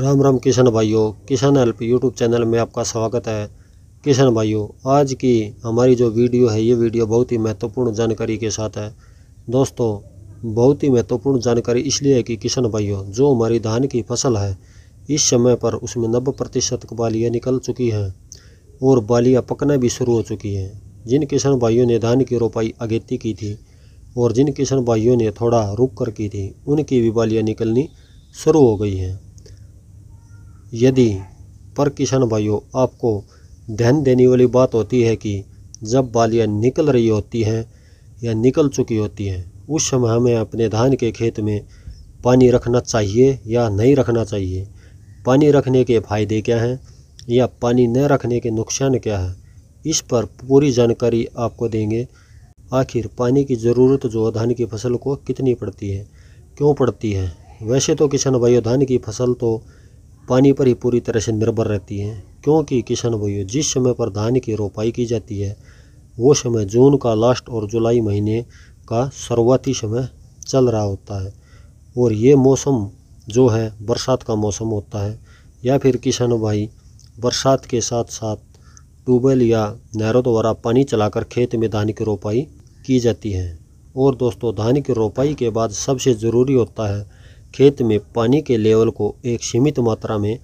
राम राम किशन भाइयों Kishan help YouTube channel में आपका स्वागत है किशन भाइयों आज की हमारी जो वीडियो है ये वीडियो बहुत ही महत्वपूर्ण जानकारी के साथ है दोस्तों बहुत ही महत्वपूर्ण जानकारी इसलिए है कि किशन भाइयों जो हमारी धान की फसल है इस समय पर उसमें नब्बे प्रतिशत बालियाँ निकल चुकी हैं और बालियाँ पकना भी शुरू हो चुकी हैं जिन किसान भाइयों ने धान की रोपाई अगेती की थी और जिन किसान भाइयों ने थोड़ा रुक कर की थी उनकी भी बालियाँ निकलनी शुरू हो गई हैं यदि पर किशन भाइयों आपको ध्यान देने वाली बात होती है कि जब बालियाँ निकल रही होती हैं या निकल चुकी होती हैं उस समय हमें अपने धान के खेत में पानी रखना चाहिए या नहीं रखना चाहिए पानी रखने के फायदे क्या हैं या पानी न रखने के नुकसान क्या है इस पर पूरी जानकारी आपको देंगे आखिर पानी की ज़रूरत जो धान की फसल को कितनी पड़ती है क्यों पड़ती है वैसे तो किसान भाइयों धान की फसल तो पानी पर ही पूरी तरह से निर्भर रहती हैं क्योंकि किसान भाइयों जिस समय पर धान की रोपाई की जाती है वो समय जून का लास्ट और जुलाई महीने का शुरुआती समय चल रहा होता है और ये मौसम जो है बरसात का मौसम होता है या फिर किसान भाई बरसात के साथ साथ ट्यूबवेल या नहरों द्वारा पानी चलाकर खेत में धान की रोपाई की जाती है और दोस्तों धान की रोपाई के बाद सबसे ज़रूरी होता है खेत में पानी के लेवल को एक सीमित मात्रा में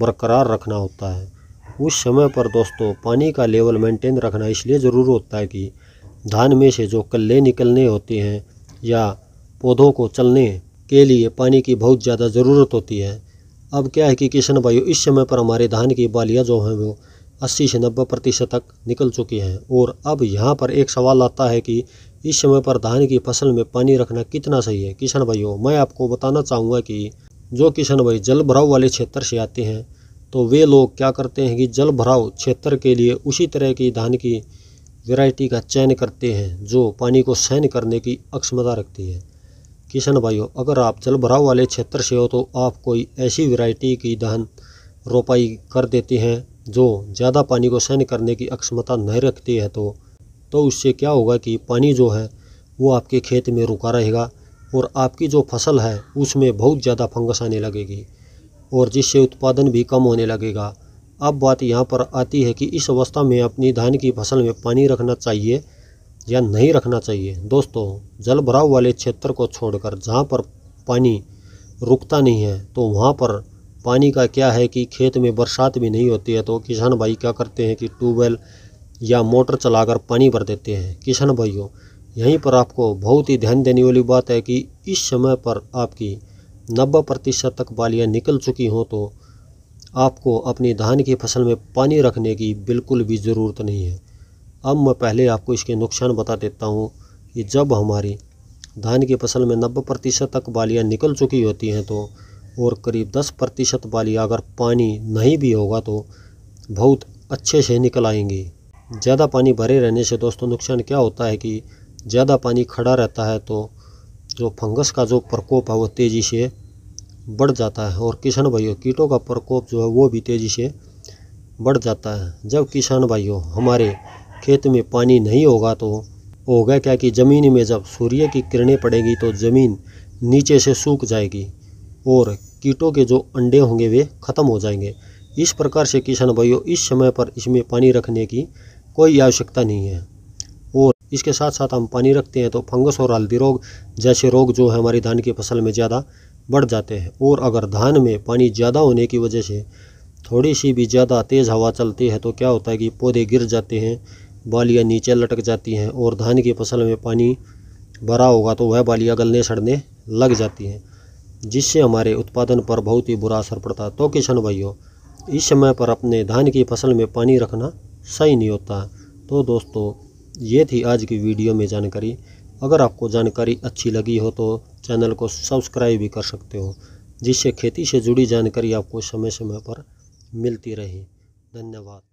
बरकरार रखना होता है उस समय पर दोस्तों पानी का लेवल मेंटेन रखना इसलिए ज़रूर होता है कि धान में से जो कल्ले निकलने होते हैं या पौधों को चलने के लिए पानी की बहुत ज़्यादा ज़रूरत होती है अब क्या है कि किशन भाइयों इस समय पर हमारे धान की बालियाँ जो हैं वो अस्सी से नब्बे प्रतिशत तक निकल चुकी हैं और अब यहाँ पर एक सवाल आता है कि इस समय पर धान की फसल में पानी रखना कितना सही है किशन भाइयों मैं आपको बताना चाहूँगा कि जो किशन भाई जल भराव वाले क्षेत्र से आते हैं तो वे लोग क्या करते हैं कि जल भराव क्षेत्र के लिए उसी तरह की धान की वैरायटी का चयन करते हैं जो पानी को सहन करने की अक्षमता रखती है किशन भाइयों अगर आप जल भराव वाले क्षेत्र से हो तो आप कोई ऐसी वैरायटी की धान रोपाई कर देते हैं जो ज़्यादा पानी को सहन करने की अक्षमता नहीं रखती है तो तो उससे क्या होगा कि पानी जो है वो आपके खेत में रुका रहेगा और आपकी जो फसल है उसमें बहुत ज़्यादा फंगस आने लगेगी और जिससे उत्पादन भी कम होने लगेगा अब बात यहाँ पर आती है कि इस अवस्था में अपनी धान की फसल में पानी रखना चाहिए या नहीं रखना चाहिए दोस्तों जल भराव वाले क्षेत्र को छोड़कर जहाँ पर पानी रुकता नहीं है तो वहाँ पर पानी का क्या है कि खेत में बरसात भी नहीं होती है तो किसान भाई क्या करते हैं कि ट्यूबवेल या मोटर चलाकर पानी भर देते हैं किसान भाइयों यहीं पर आपको बहुत ही ध्यान देने वाली बात है कि इस समय पर आपकी नब्बे प्रतिशत तक बालियाँ निकल चुकी हों तो आपको अपनी धान की फसल में पानी रखने की बिल्कुल भी ज़रूरत नहीं है अब मैं पहले आपको इसके नुकसान बता देता हूँ कि जब हमारी धान की फसल में नब्बे प्रतिशत तक बालियाँ निकल चुकी होती हैं तो और करीब दस प्रतिशत बालियाँ अगर पानी नहीं भी होगा तो बहुत अच्छे से निकल आएंगी ज़्यादा पानी भरे रहने से दोस्तों नुकसान क्या होता है कि ज़्यादा पानी खड़ा रहता है तो जो फंगस का जो प्रकोप है वो तेज़ी से बढ़ जाता है और किसान भाइयों कीटों का प्रकोप जो है वो भी तेज़ी से बढ़ जाता है जब किसान भाइयों हमारे खेत में पानी नहीं होगा तो होगा क्या कि ज़मीन में जब सूर्य की किरणें पड़ेगी तो ज़मीन नीचे से सूख जाएगी और कीटों के जो अंडे होंगे वे ख़त्म हो जाएंगे इस प्रकार से किसान भाइयों इस समय पर इसमें पानी रखने की कोई आवश्यकता नहीं है और इसके साथ साथ हम पानी रखते हैं तो फंगस और हल्दी रोग जैसे रोग जो है हमारी धान की फसल में ज़्यादा बढ़ जाते हैं और अगर धान में पानी ज़्यादा होने की वजह से थोड़ी सी भी ज़्यादा तेज़ हवा चलती है तो क्या होता है कि पौधे गिर जाते हैं बालियाँ नीचे लटक जाती हैं और धान की फसल में पानी भरा होगा तो वह बालियाँ गलने सड़ने लग जाती हैं जिससे हमारे उत्पादन पर बहुत ही बुरा असर पड़ता है तो किसान भाइयों इस समय पर अपने धान की फसल में पानी रखना सही नहीं होता तो दोस्तों ये थी आज की वीडियो में जानकारी अगर आपको जानकारी अच्छी लगी हो तो चैनल को सब्सक्राइब भी कर सकते हो जिससे खेती से जुड़ी जानकारी आपको समय समय पर मिलती रहे धन्यवाद